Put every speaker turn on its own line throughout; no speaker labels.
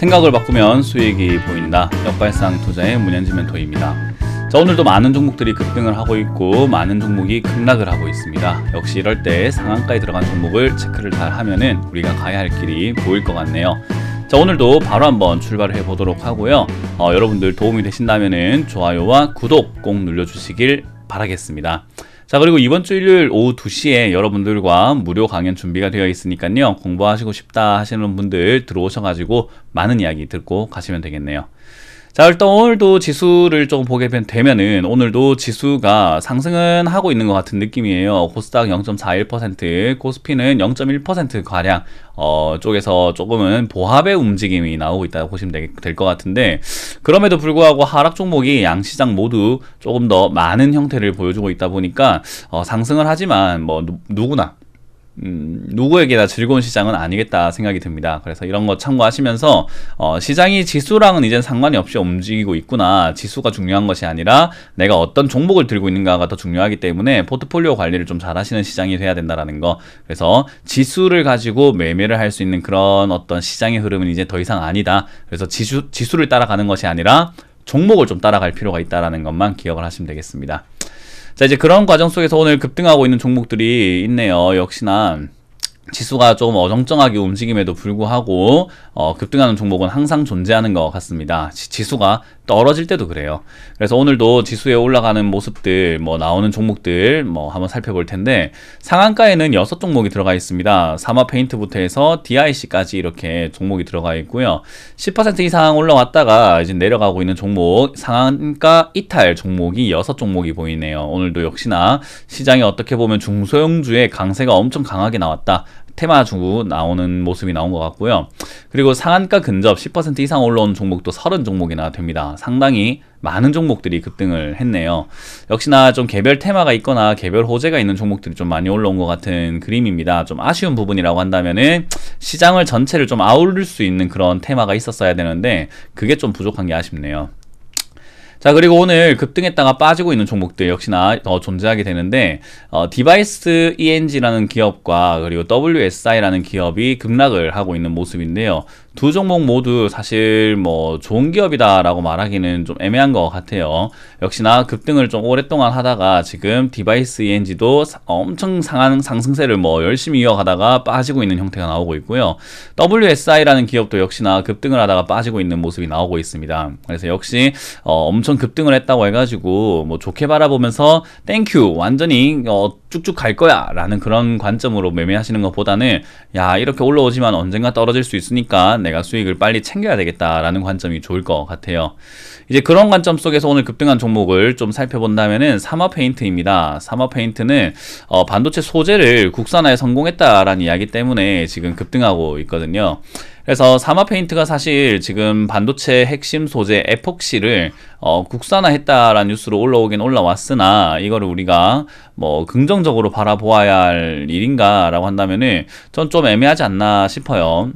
생각을 바꾸면 수익이 보인다. 역발상 투자의 문현지 멘토입니다. 자, 오늘도 많은 종목들이 급등을 하고 있고 많은 종목이 급락을 하고 있습니다. 역시 이럴 때 상한가에 들어간 종목을 체크를 잘 하면은 우리가 가야 할 길이 보일 것 같네요. 자 오늘도 바로 한번 출발을 해보도록 하고요 어, 여러분들 도움이 되신다면 은 좋아요와 구독 꼭 눌러주시길 바라겠습니다 자 그리고 이번 주 일요일 오후 2시에 여러분들과 무료 강연 준비가 되어 있으니까요 공부하시고 싶다 하시는 분들 들어오셔가지고 많은 이야기 듣고 가시면 되겠네요 자 일단 오늘도 지수를 좀 보게 되면은 오늘도 지수가 상승은 하고 있는 것 같은 느낌이에요 코스닥 0.41% 코스피는 0.1% 가량 어, 쪽에서 조금은 보합의 움직임이 나오고 있다고 보시면 될 것 같은데 그럼에도 불구하고 하락 종목이 양시장 모두 조금 더 많은 형태를 보여주고 있다 보니까 어, 상승을 하지만 뭐 누, 누구나 음, 누구에게나 즐거운 시장은 아니겠다 생각이 듭니다. 그래서 이런 거 참고하시면서 어, 시장이 지수랑은 이젠 상관이 없이 움직이고 있구나. 지수가 중요한 것이 아니라 내가 어떤 종목을 들고 있는가가 더 중요하기 때문에 포트폴리오 관리를 좀 잘하시는 시장이 돼야 된다라는 거. 그래서 지수를 가지고 매매를 할 수 있는 그런 어떤 시장의 흐름은 이제 더 이상 아니다. 그래서 지수 지수를 따라가는 것이 아니라 종목을 좀 따라갈 필요가 있다라는 것만 기억을 하시면 되겠습니다. 자 이제 그런 과정 속에서 오늘 급등하고 있는 종목들이 있네요. 역시나 지수가 조금 어정쩡하게 움직임에도 불구하고 어, 급등하는 종목은 항상 존재하는 것 같습니다. 지, 수가 떨어질 때도 그래요. 그래서 오늘도 지수에 올라가는 모습들, 뭐 나오는 종목들 뭐 한번 살펴볼 텐데 상한가에는 여섯 종목이 들어가 있습니다. 사마 페인트부터 해서 DIC까지 이렇게 종목이 들어가 있고요. 10% 이상 올라왔다가 이제 내려가고 있는 종목, 상한가 이탈 종목이 여섯 종목이 보이네요. 오늘도 역시나 시장이 어떻게 보면 중소형주의 강세가 엄청 강하게 나왔다. 테마 중국 나오는 모습이 나온 것 같고요. 그리고 상한가 근접 10% 이상 올라온 종목도 30종목이나 됩니다. 상당히 많은 종목들이 급등을 했네요. 역시나 좀 개별 테마가 있거나 개별 호재가 있는 종목들이 좀 많이 올라온 것 같은 그림입니다. 좀 아쉬운 부분이라고 한다면은 시장을 전체를 좀 아우를 수 있는 그런 테마가 있었어야 되는데 그게 좀 부족한 게 아쉽네요. 자 그리고 오늘 급등했다가 빠지고 있는 종목들 역시나 어, 존재하게 되는데 어, 디바이스 ENG라는 기업과 그리고 WSI라는 기업이 급락을 하고 있는 모습인데요. 두 종목 모두 사실 뭐 좋은 기업이다라고 말하기는 좀 애매한 것 같아요. 역시나 급등을 좀 오랫동안 하다가 지금 디바이스 ENG도 엄청 상한 상승세를 뭐 열심히 이어가다가 빠지고 있는 형태가 나오고 있고요. WSI라는 기업도 역시나 급등을 하다가 빠지고 있는 모습이 나오고 있습니다. 그래서 역시 어 엄청 급등을 했다고 해가지고 뭐 좋게 바라보면서 땡큐 완전히 어 쭉쭉 갈 거야 라는 그런 관점으로 매매하시는 것보다는 야 이렇게 올라오지만 언젠가 떨어질 수 있으니까 최대한 내가 수익을 빨리 챙겨야 되겠다라는 관점이 좋을 것 같아요. 이제 그런 관점 속에서 오늘 급등한 종목을 좀 살펴본다면은 사마페인트입니다. 사마페인트는 어, 반도체 소재를 국산화에 성공했다라는 이야기 때문에 지금 급등하고 있거든요. 그래서 사마페인트가 사실 지금 반도체 핵심 소재 에폭시를 어, 국산화했다라는 뉴스로 올라오긴 올라왔으나 이거를 우리가 뭐 긍정적으로 바라보아야 할 일인가라고 한다면은 전좀 애매하지 않나 싶어요.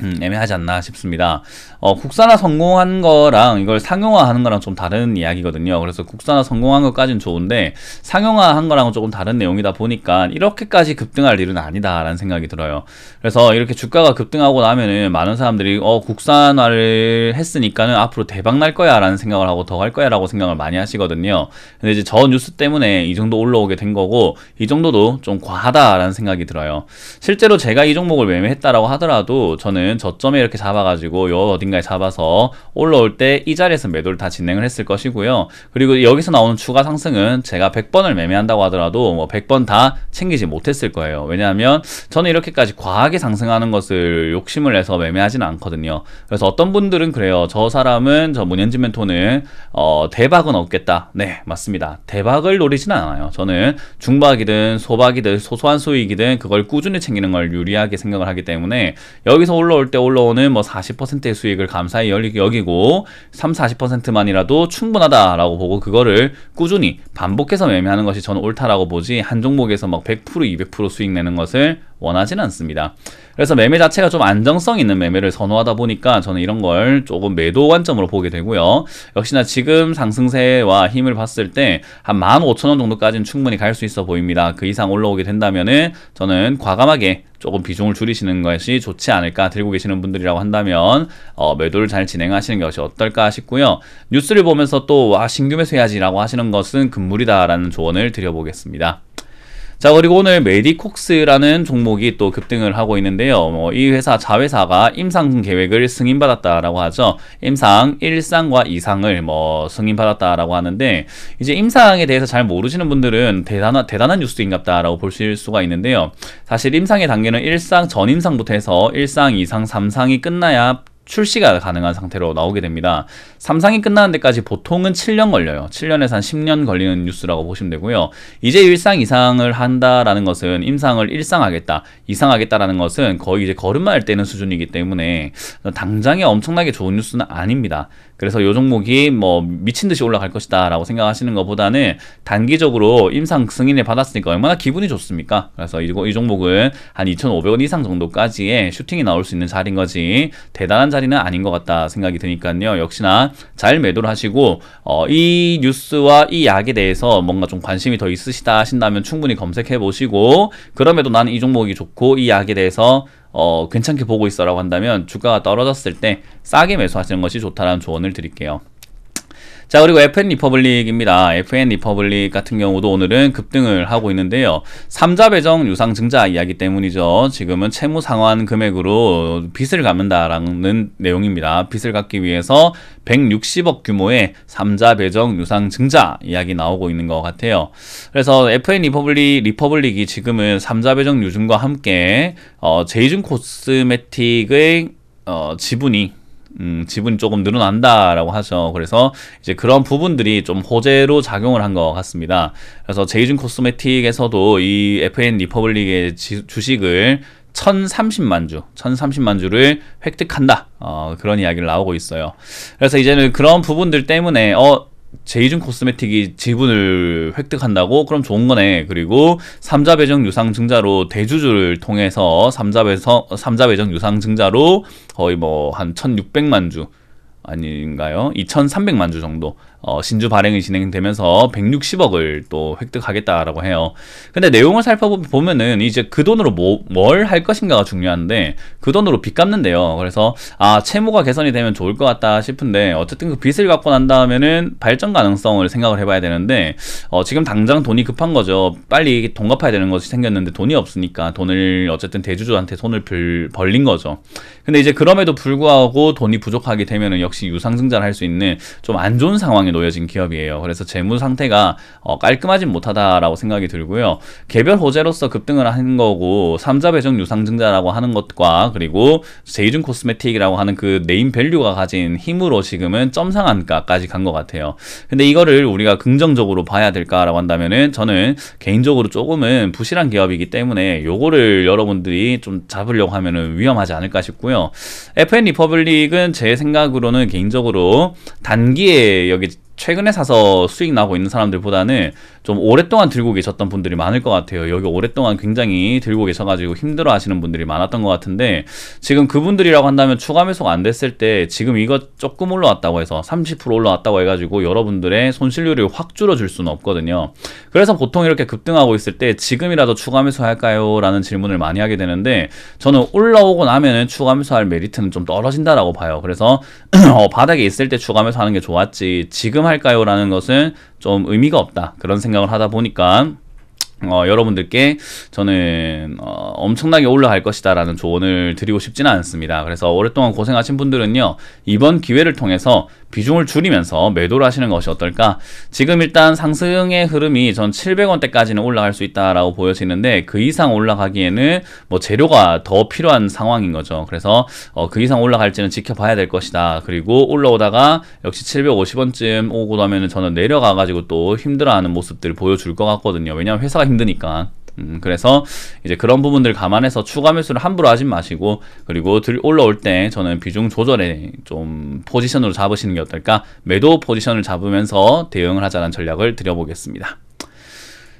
음, 애매하지 않나 싶습니다. 어, 국산화 성공한 거랑 이걸 상용화하는 거랑 좀 다른 이야기거든요. 그래서 국산화 성공한 것까지는 좋은데 상용화한 거랑은 조금 다른 내용이다 보니까 이렇게까지 급등할 일은 아니다라는 생각이 들어요. 그래서 이렇게 주가가 급등하고 나면은 많은 사람들이 어, 국산화를 했으니까는 앞으로 대박 날 거야라는 생각을 하고 더 갈 거야라고 생각을 많이 하시거든요. 근데 이제 저 뉴스 때문에 이 정도 올라오게 된 거고 이 정도도 좀 과하다라는 생각이 들어요. 실제로 제가 이 종목을 매매했다라고 하더라도 저는 보면은 저점에 이렇게 잡아가지고 요 어딘가에 잡아서 올라올 때 이 자리에서 매도를 다 진행을 했을 것이고요. 그리고 여기서 나오는 추가 상승은 제가 100번을 매매한다고 하더라도 뭐 100번 다 챙기지 못했을 거예요. 왜냐하면 저는 이렇게까지 과하게 상승하는 것을 욕심을 내서 매매하진 않거든요. 그래서 어떤 분들은 그래요. 저 사람은 저 문현진 멘토는 어, 대박은 없겠다. 네, 맞습니다. 대박을 노리지는 않아요. 저는 중박이든 소박이든 소소한 수익이든 그걸 꾸준히 챙기는 걸 유리하게 생각을 하기 때문에 여기서 올라 올라올 때 올라오는 뭐 40%의 수익을 감사히 여기고 3, 40%만이라도 충분하다라고 보고 그거를 꾸준히 반복해서 매매하는 것이 저는 옳다라고 보지 한 종목에서 막 100%, 200% 수익 내는 것을 원하지는 않습니다. 그래서 매매 자체가 좀 안정성 있는 매매를 선호하다 보니까 저는 이런 걸 조금 매도 관점으로 보게 되고요. 역시나 지금 상승세와 힘을 봤을 때 한 15,000원 정도까지는 충분히 갈 수 있어 보입니다. 그 이상 올라오게 된다면은 저는 과감하게 조금 비중을 줄이시는 것이 좋지 않을까 들고 계시는 분들이라고 한다면 어, 매도를 잘 진행하시는 것이 어떨까 싶고요. 뉴스를 보면서 또와 아, 신규 매수해야지라고 하시는 것은 금물이다라는 조언을 드려보겠습니다. 자 그리고 오늘 메디콕스라는 종목이 또 급등을 하고 있는데요. 뭐 이 회사 자회사가 임상 계획을 승인받았다라고 하죠. 임상 1상과 2상을 뭐 승인받았다라고 하는데 이제 임상에 대해서 잘 모르시는 분들은 대단한 대단한 뉴스인갑다라고 보실 수가 있는데요. 사실 임상의 단계는 1상 전임상부터 해서 1상, 2상, 3상이 끝나야 출시가 가능한 상태로 나오게 됩니다. 삼상이 끝나는 데까지 보통은 7년 걸려요. 7년에서 한 10년 걸리는 뉴스라고 보시면 되고요. 이제 일상 이상을 한다라는 것은 임상을 일상하겠다, 이상하겠다라는 것은 거의 이제 걸음마를 때는 수준이기 때문에 당장에 엄청나게 좋은 뉴스는 아닙니다. 그래서 이 종목이 뭐 미친 듯이 올라갈 것이다라고 생각하시는 것보다는 단기적으로 임상 승인을 받았으니까 얼마나 기분이 좋습니까? 그래서 이, 이 종목은 한 2,500원 이상 정도까지의 슈팅이 나올 수 있는 자리인 거지 대단한 자리는 아닌 것 같다 생각이 드니까요. 역시나 잘 매도를 하시고 어, 이 뉴스와 이 약에 대해서 뭔가 좀 관심이 더 있으시다 하신다면 충분히 검색해 보시고 그럼에도 나는 이 종목이 좋고 이 약에 대해서 어, 괜찮게 보고 있어라고 한다면 주가가 떨어졌을 때 싸게 매수하시는 것이 좋다는 라 조언을 드릴게요. 자, 그리고 FN 리퍼블릭입니다. FN 리퍼블릭 같은 경우도 오늘은 급등을 하고 있는데요. 3자 배정 유상 증자 이야기 때문이죠. 지금은 채무 상환 금액으로 빚을 갚는다라는 내용입니다. 빚을 갚기 위해서 160억 규모의 3자 배정 유상 증자 이야기 나오고 있는 것 같아요. 그래서 FN 리퍼블릭, 리퍼블릭이 지금은 3자 배정 유증과 함께 어, 제이준 코스메틱의 어, 지분이 음, 지분이 조금 늘어난다라고 하죠. 그래서 이제 그런 부분들이 좀 호재로 작용을 한 것 같습니다. 그래서 제이준 코스메틱에서도 이 FN 리퍼블릭의 지, 주식을 1030만 주, 1030만 주를 획득한다. 어, 그런 이야기를 나오고 있어요. 그래서 이제는 그런 부분들 때문에, 어, 제이준 코스메틱이 지분을 획득한다고? 그럼 좋은 거네. 그리고 삼자 배정 유상 증자로 대주주를 통해서 삼자 배정, 유상 증자로 거의 뭐 한 천육백만 주, 아닌가요? 2,300만 주 정도 어, 신주 발행이 진행되면서 160억을 또 획득하겠다라고 해요. 근데 내용을 살펴보면은 이제 그 돈으로 뭐, 뭘 할 것인가가 중요한데 그 돈으로 빚 갚는데요. 그래서 아 채무가 개선이 되면 좋을 것 같다 싶은데 어쨌든 그 빚을 갚고 난 다음에는 발전 가능성을 생각을 해봐야 되는데 어, 지금 당장 돈이 급한 거죠. 빨리 돈 갚아야 되는 것이 생겼는데 돈이 없으니까 돈을 어쨌든 대주주한테 손을 벌, 린 거죠. 근데 이제 그럼에도 불구하고 돈이 부족하게 되면은 역 역시 유상증자를 할 수 있는 좀 안 좋은 상황에 놓여진 기업이에요. 그래서 재무 상태가 어, 깔끔하진 못하다라고 생각이 들고요. 개별 호재로서 급등을 한 거고 3자 배정 유상증자라고 하는 것과 그리고 제이준 코스메틱이라고 하는 그 네임 밸류가 가진 힘으로 지금은 점상 한가까지간 것 같아요. 근데 이거를 우리가 긍정적으로 봐야 될까라고 한다면은 저는 개인적으로 조금은 부실한 기업이기 때문에 요거를 여러분들이 좀 잡으려고 하면은 위험하지 않을까 싶고요. FN 리퍼블릭은 제 생각으로는 저는 개인적으로 단기에 여기 최근에 사서 수익 나고 있는 사람들보다는 좀 오랫동안 들고 계셨던 분들이 많을 것 같아요. 여기 오랫동안 굉장히 들고 계셔가지고 힘들어 하시는 분들이 많았던 것 같은데 지금 그분들이라고 한다면 추가 매수가 안 됐을 때 지금 이거 조금 올라왔다고 해서 30% 올라왔다고 해가지고 여러분들의 손실률이 확 줄어줄 수는 없거든요. 그래서 보통 이렇게 급등하고 있을 때 지금이라도 추가 매수할까요? 라는 질문을 많이 하게 되는데 저는 올라오고 나면은 추가 매수할 메리트는 좀 떨어진다라고 봐요. 그래서 어, 바닥에 있을 때 추가 매수하는 게 좋았지 지금 지금 할까요? 라는 것은 좀 의미가 없다. 그런 생각을 하다 보니까 어, 여러분들께 저는 어, 엄청나게 올라갈 것이다라는 조언을 드리고 싶지는 않습니다. 그래서 오랫동안 고생하신 분들은요 이번 기회를 통해서 비중을 줄이면서 매도를 하시는 것이 어떨까? 지금 일단 상승의 흐름이 전 700원대까지는 올라갈 수 있다라고 보여지는데 그 이상 올라가기에는 뭐 재료가 더 필요한 상황인 거죠. 그래서 어, 그 이상 올라갈지는 지켜봐야 될 것이다. 그리고 올라오다가 역시 750원쯤 오고 나면은 저는 내려가가지고 또 힘들어하는 모습들 을 보여줄 것 같거든요. 왜냐하면 회사가 힘드니까 음, 그래서 이제 그런 부분들 감안해서 추가 매수를 함부로 하진 마시고 그리고 들 올라올 때 저는 비중 조절에 좀 포지션으로 잡으시는 게 어떨까 매도 포지션을 잡으면서 대응을 하자는 전략을 드려보겠습니다.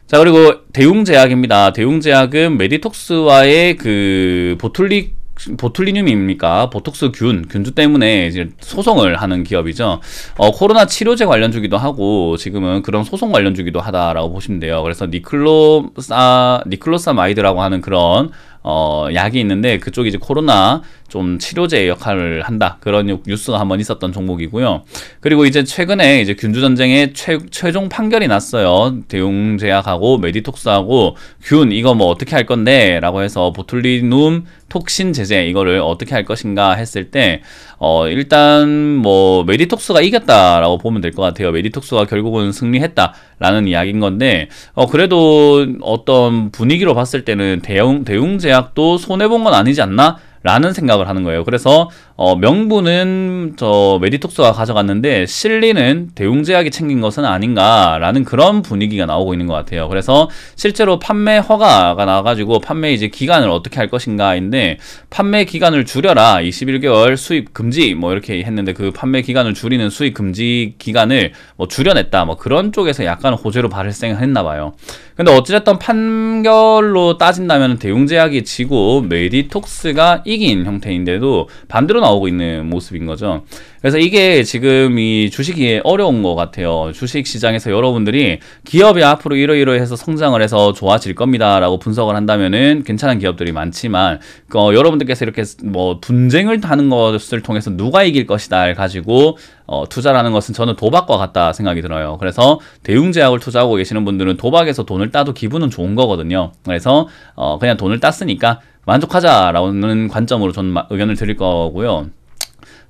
자 그리고 대웅제약입니다. 대웅제약은 메디톡스와의 그 보툴릭 보툴리늄입니까? 보톡스균, 균주 때문에 이제 소송을 하는 기업이죠. 어, 코로나 치료제 관련 주기도 하고 지금은 그런 소송 관련 주기도 하다라고 보시면 돼요. 그래서 니클로사 니클로사마이드라고 하는 그런 어, 약이 있는데 그쪽이 이제 코로나 좀 치료제 역할을 한다 그런 뉴스가 한번 있었던 종목이고요. 그리고 이제 최근에 이제 균주 전쟁의 최종 판결이 났어요. 대웅제약하고 메디톡스하고 균 이거 뭐 어떻게 할 건데라고 해서 보툴리눔 톡신 제재 이거를 어떻게 할 것인가 했을 때 어, 일단 뭐 메디톡스가 이겼다라고 보면 될 것 같아요. 메디톡스가 결국은 승리했다라는 이야기인 건데 어, 그래도 어떤 분위기로 봤을 때는 대응 대웅 제약도 손해 본 건 아니지 않나? 라는 생각을 하는 거예요. 그래서 어, 명분은 저 메디톡스가 가져갔는데 실리는 대웅제약이 챙긴 것은 아닌가라는 그런 분위기가 나오고 있는 것 같아요. 그래서 실제로 판매 허가가 나와가지고 판매 이제 기간을 어떻게 할 것인가인데 판매 기간을 줄여라 21개월 수입 금지 뭐 이렇게 했는데 그 판매 기간을 줄이는 수입 금지 기간을 뭐 줄여냈다 뭐 그런 쪽에서 약간 호재로 발생했나 봐요. 근데 어찌됐든 판결로 따진다면 대웅제약이 지고 메디톡스가 이긴 형태인데도 반대로 나오고 있는 모습인 거죠. 그래서 이게 지금 이 주식이 어려운 것 같아요. 주식 시장에서 여러분들이 기업이 앞으로 이러이러해서 성장을 해서 좋아질 겁니다라고 분석을 한다면은 괜찮은 기업들이 많지만 어, 여러분들께서 이렇게 뭐 분쟁을 하는 것을 통해서 누가 이길 것이다를 가지고 어, 투자라는 것은 저는 도박과 같다 생각이 들어요. 그래서 대웅제약을 투자하고 계시는 분들은 도박에서 돈을 따도 기분은 좋은 거거든요. 그래서 어, 그냥 돈을 땄으니까 만족하자라는 관점으로 저는 의견을 드릴 거고요.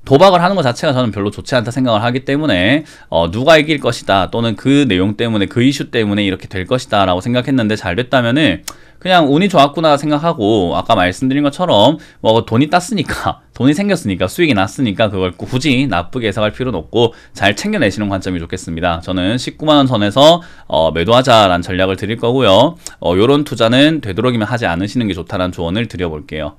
도박을 하는 것 자체가 저는 별로 좋지 않다 생각을 하기 때문에 어, 누가 이길 것이다 또는 그 내용 때문에 그 이슈 때문에 이렇게 될 것이다 라고 생각했는데 잘 됐다면은 그냥 운이 좋았구나 생각하고 아까 말씀드린 것처럼 뭐 그 돈이 땄으니까 돈이 생겼으니까 수익이 났으니까 그걸 굳이 나쁘게 해석할 필요는 없고 잘 챙겨내시는 관점이 좋겠습니다. 저는 19만원 선에서 어, 매도하자라는 전략을 드릴 거고요. 이 어, 요런 투자는 되도록이면 하지 않으시는 게 좋다라는 조언을 드려볼게요.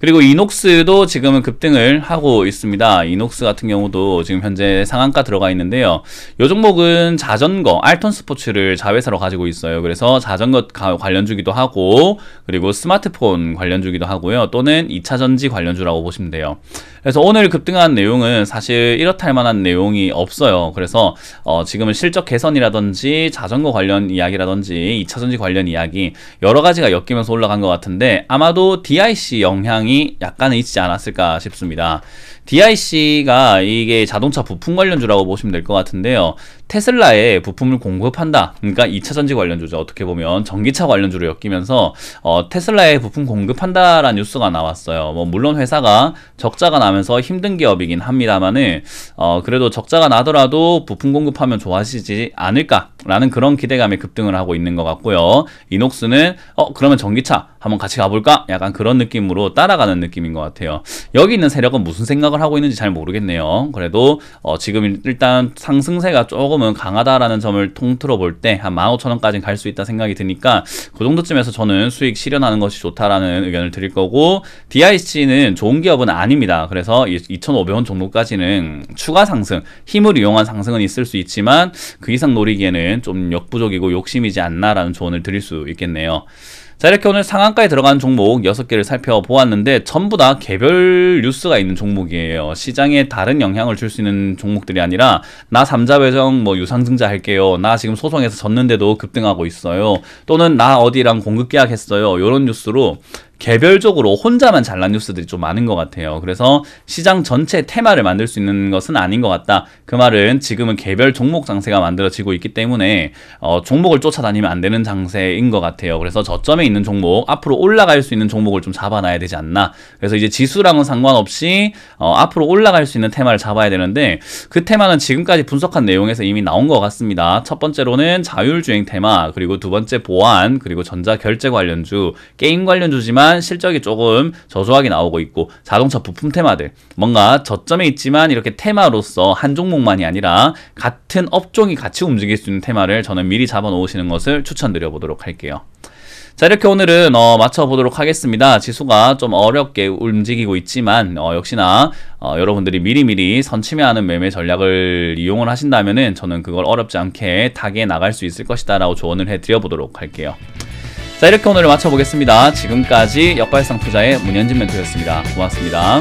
그리고 이녹스도 지금은 급등을 하고 있습니다. 이녹스 같은 경우도 지금 현재 상한가 들어가 있는데요. 이 종목은 자전거, 알톤 스포츠를 자회사로 가지고 있어요. 그래서 자전거 관련주기도 하고 그리고 스마트폰 관련주기도 하고요. 또는 2차전지 관련주라고 보시면 돼요. 그래서 오늘 급등한 내용은 사실 이렇다 할 만한 내용이 없어요. 그래서 어 지금은 실적 개선이라든지 자전거 관련 이야기라든지 2차전지 관련 이야기 여러 가지가 엮이면서 올라간 것 같은데 아마도 DIC 영향이 가능이 약간은 있지 않았을까 싶습니다. DIC가 이게 자동차 부품 관련주라고 보시면 될 것 같은데요. 테슬라에 부품을 공급한다. 그러니까 2차 전지 관련주죠. 어떻게 보면 전기차 관련주로 엮이면서 어, 테슬라에 부품 공급한다라는 뉴스가 나왔어요. 뭐 물론 회사가 적자가 나면서 힘든 기업이긴 합니다만은 어, 그래도 적자가 나더라도 부품 공급하면 좋아지지 않을까라는 그런 기대감에 급등을 하고 있는 것 같고요. 이녹스는 어 그러면 전기차 한번 같이 가볼까? 약간 그런 느낌으로 따라가는 느낌인 것 같아요. 여기 있는 세력은 무슨 생각을 작동을 하고 있는지 잘 모르겠네요. 그래도 어 지금 일단 상승세가 조금은 강하다라는 점을 통틀어 볼 때 한 15,000원까지 갈 수 있다 생각이 드니까 그 정도쯤에서 저는 수익 실현하는 것이 좋다라는 의견을 드릴 거고 DIC는 좋은 기업은 아닙니다. 그래서 2,500원 정도까지는 추가 상승, 힘을 이용한 상승은 있을 수 있지만 그 이상 노리기에는 좀 역부족이고 욕심이지 않나라는 조언을 드릴 수 있겠네요. 자 이렇게 오늘 상한가에 들어간 종목 6개를 살펴보았는데 전부 다 개별 뉴스가 있는 종목이에요. 시장에 다른 영향을 줄 수 있는 종목들이 아니라 나 3자 배정 뭐 유상증자 할게요. 나 지금 소송에서 졌는데도 급등하고 있어요. 또는 나 어디랑 공급 계약했어요. 이런 뉴스로 개별적으로 혼자만 잘난 뉴스들이 좀 많은 것 같아요. 그래서 시장 전체 테마를 만들 수 있는 것은 아닌 것 같다. 그 말은 지금은 개별 종목 장세가 만들어지고 있기 때문에 어, 종목을 쫓아다니면 안 되는 장세인 것 같아요. 그래서 저점에 있는 종목, 앞으로 올라갈 수 있는 종목을 좀 잡아놔야 되지 않나. 그래서 이제 지수랑은 상관없이 어, 앞으로 올라갈 수 있는 테마를 잡아야 되는데 그 테마는 지금까지 분석한 내용에서 이미 나온 것 같습니다. 첫 번째로는 자율주행 테마, 그리고 두 번째 보안, 그리고 전자결제 관련주, 게임 관련주지만 있지만 실적이 조금 저조하게 나오고 있고 자동차 부품 테마들 뭔가 저점에 있지만 이렇게 테마로서 한 종목만이 아니라 같은 업종이 같이 움직일 수 있는 테마를 저는 미리 잡아 놓으시는 것을 추천드려 보도록 할게요. 자 이렇게 오늘은 어, 맞춰보도록 하겠습니다. 지수가 좀 어렵게 움직이고 있지만 어, 역시나 어, 여러분들이 미리미리 선침해하는 매매 전략을 이용을 하신다면 저는 그걸 어렵지 않게 타게 나갈 수 있을 것이다 라고 조언을 해드려 보도록 할게요. 자 이렇게 오늘 마쳐보겠습니다. 지금까지 역발상 투자의 문현진 멘토였습니다. 고맙습니다.